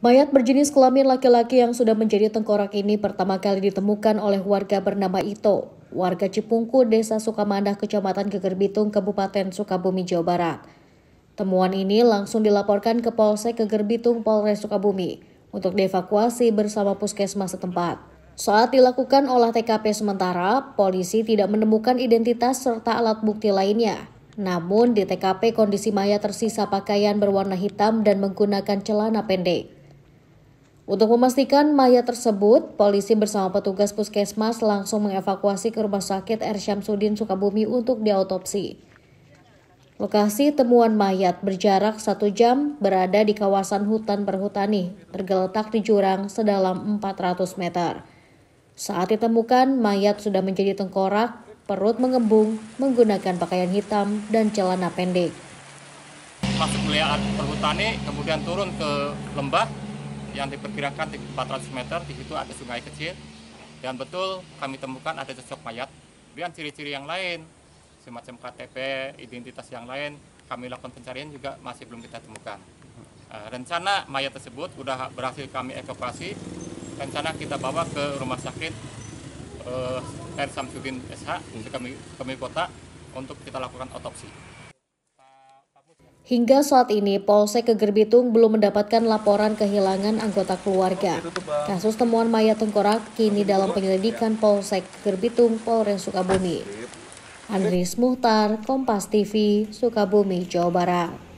Mayat berjenis kelamin laki-laki yang sudah menjadi tengkorak ini pertama kali ditemukan oleh warga bernama Ito, warga Cipungku, Desa Sukamandah, Kecamatan Kegerbitung, Kabupaten Sukabumi, Jawa Barat. Temuan ini langsung dilaporkan ke Polsek Kegerbitung, Polres Sukabumi untuk dievakuasi bersama puskesmas setempat. Saat dilakukan olah TKP sementara, polisi tidak menemukan identitas serta alat bukti lainnya. Namun di TKP kondisi mayat tersisa pakaian berwarna hitam dan menggunakan celana pendek. Untuk memastikan mayat tersebut, polisi bersama petugas puskesmas langsung mengevakuasi ke Rumah Sakit R. Syamsuddin Sukabumi untuk diautopsi. Lokasi temuan mayat berjarak satu jam berada di kawasan hutan perhutani, tergeletak di jurang sedalam 400 meter. Saat ditemukan, mayat sudah menjadi tengkorak, perut mengembung, menggunakan pakaian hitam dan celana pendek. Masuk melihat perhutani, kemudian turun ke lembah, yang diperkirakan di 400 meter di situ ada sungai kecil dan betul kami temukan ada sosok mayat dan ciri-ciri yang lain semacam KTP identitas yang lain kami lakukan pencarian juga masih belum kita temukan eh, rencana mayat tersebut sudah berhasil kami evakuasi rencana kita bawa ke rumah sakit eh, R Samsudin SH kami kami kota untuk kita lakukan otopsi. Hingga saat ini, Polsek Kegerbitung belum mendapatkan laporan kehilangan anggota keluarga. Kasus temuan mayat tengkorak kini dalam penyelidikan Polsek Kegerbitung Polres Sukabumi. Andris Muhtar, Kompas TV, Sukabumi, Jawa Barat.